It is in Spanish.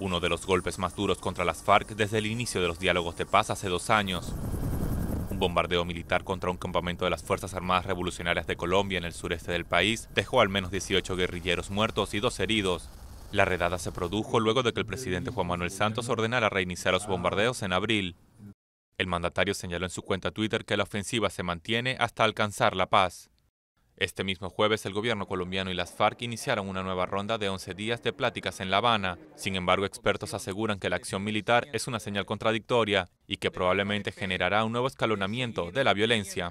uno de los golpes más duros contra las FARC desde el inicio de los diálogos de paz hace dos años. Un bombardeo militar contra un campamento de las Fuerzas Armadas Revolucionarias de Colombia en el sureste del país dejó al menos 18 guerrilleros muertos y dos heridos. La redada se produjo luego de que el presidente Juan Manuel Santos ordenara reiniciar los bombardeos en abril. El mandatario señaló en su cuenta Twitter que la ofensiva se mantiene hasta alcanzar la paz. Este mismo jueves, el gobierno colombiano y las FARC iniciaron una nueva ronda de 11 días de pláticas en La Habana. Sin embargo, expertos aseguran que la acción militar es una señal contradictoria y que probablemente generará un nuevo escalonamiento de la violencia.